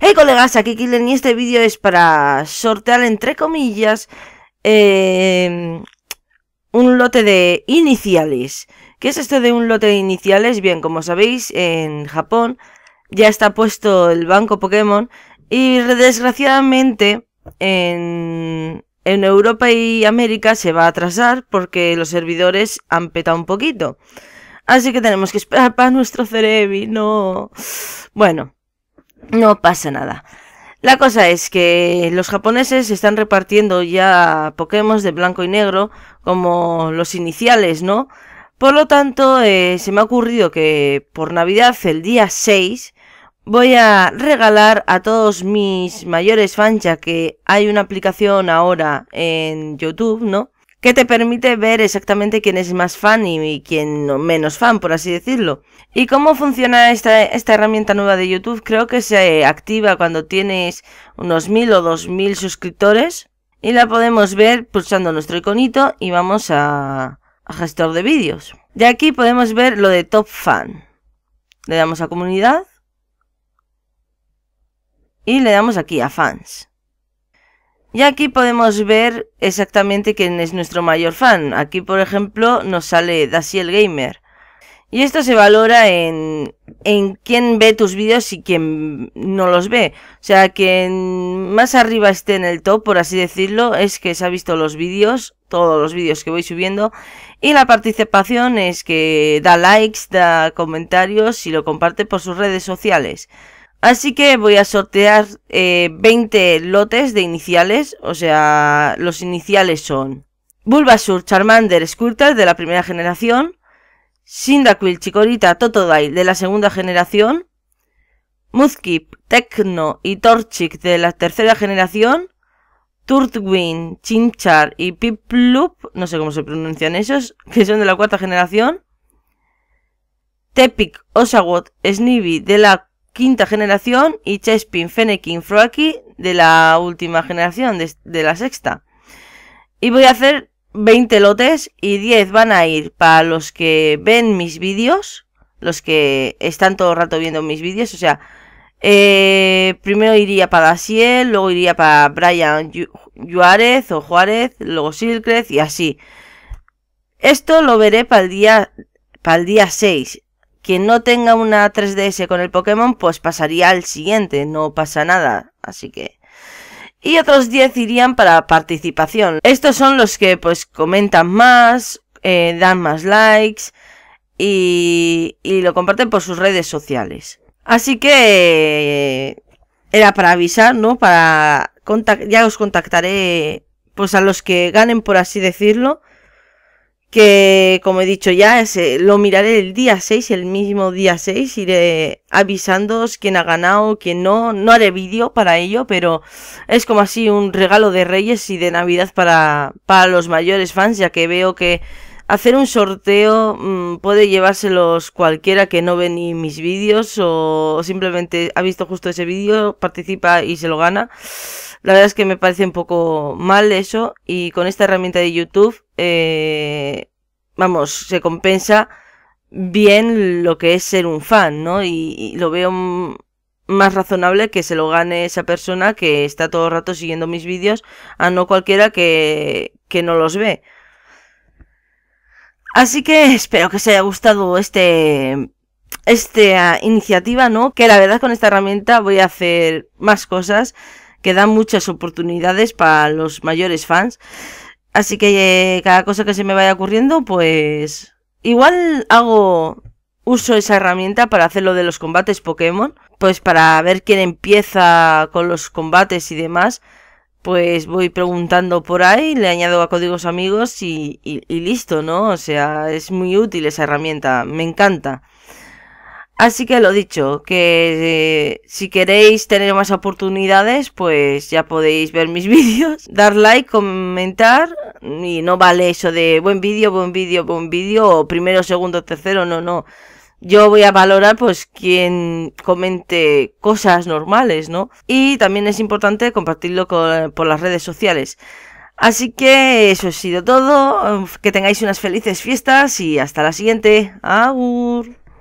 Hey colegas, aquí Killen y este vídeo es para sortear entre comillas em, un lote de iniciales. ¿Qué es esto de un lote de iniciales? Bien, como sabéis, en Japón ya está puesto el banco Pokémon y desgraciadamente en, Europa y América se va a atrasar porque los servidores han petado un poquito. Así que tenemos que esperar para nuestro y no... Bueno, no pasa nada. La cosa es que los japoneses están repartiendo ya Pokémon de blanco y negro como los iniciales, ¿no? Por lo tanto, eh, se me ha ocurrido que por Navidad, el día 6, voy a regalar a todos mis mayores fans, ya que hay una aplicación ahora en YouTube, ¿no? que te permite ver exactamente quién es más fan y, quién menos fan, por así decirlo. ¿Y cómo funciona esta, herramienta nueva de YouTube? Creo que se activa cuando tienes unos 1000 o 2000 suscriptores y la podemos ver pulsando nuestro iconito y vamos a, a gestor de vídeos. De aquí podemos ver lo de top fan. Le damos a comunidad y le damos aquí a fans. Y aquí podemos ver exactamente quién es nuestro mayor fan. Aquí, por ejemplo, nos sale el Gamer. Y esto se valora en, en quién ve tus vídeos y quién no los ve. O sea, quien más arriba esté en el top, por así decirlo, es que se ha visto los vídeos, todos los vídeos que voy subiendo. Y la participación es que da likes, da comentarios y lo comparte por sus redes sociales. Así que voy a sortear 20 eh, lotes de iniciales, o sea, los iniciales son Bulbasur, Charmander, Squirtle de la primera generación, Cyndaquil, Chikorita, Totodile de la segunda generación, Muzkip, Tecno y Torchic de la tercera generación, Turtwin, Chimchar y Piplup, no sé cómo se pronuncian esos, que son de la cuarta generación, Tepic, Osawot, Snivy de la quinta generación y Chespin, Fennekin, Froaki de la última generación, de, la sexta. Y voy a hacer 20 lotes y 10 van a ir para los que ven mis vídeos, los que están todo el rato viendo mis vídeos, o sea, eh, primero iría para Asiel, luego iría para Brian Juárez o Juárez, luego Silcrez y así. Esto lo veré para el día, para el día 6 quien no tenga una 3DS con el Pokémon, pues pasaría al siguiente, no pasa nada. Así que... Y otros 10 irían para participación. Estos son los que pues comentan más, eh, dan más likes y, lo comparten por sus redes sociales. Así que eh, era para avisar, ¿no? Para ya os contactaré pues a los que ganen por así decirlo que como he dicho ya, eh, lo miraré el día 6, el mismo día 6, iré avisándoos quién ha ganado, quién no, no haré vídeo para ello, pero es como así un regalo de Reyes y de Navidad para, para los mayores fans, ya que veo que hacer un sorteo mm, puede llevárselos cualquiera que no ve ni mis vídeos o simplemente ha visto justo ese vídeo, participa y se lo gana. La verdad es que me parece un poco mal eso y con esta herramienta de YouTube eh, vamos, se compensa bien lo que es ser un fan, ¿no? Y, lo veo más razonable que se lo gane esa persona que está todo el rato siguiendo mis vídeos a no cualquiera que, que no los ve. Así que espero que os haya gustado este esta iniciativa, ¿no? Que la verdad con esta herramienta voy a hacer más cosas que dan muchas oportunidades para los mayores fans. Así que eh, cada cosa que se me vaya ocurriendo, pues... Igual hago... Uso esa herramienta para hacer lo de los combates Pokémon. Pues para ver quién empieza con los combates y demás. Pues voy preguntando por ahí, le añado a códigos amigos y, y listo, ¿no? O sea, es muy útil esa herramienta. Me encanta. Así que lo dicho, que eh, si queréis tener más oportunidades, pues ya podéis ver mis vídeos, dar like, comentar, y no vale eso de buen vídeo, buen vídeo, buen vídeo, primero, segundo, tercero, no, no. Yo voy a valorar pues quien comente cosas normales, ¿no? Y también es importante compartirlo por las redes sociales. Así que eso ha sido todo, que tengáis unas felices fiestas y hasta la siguiente. Agur.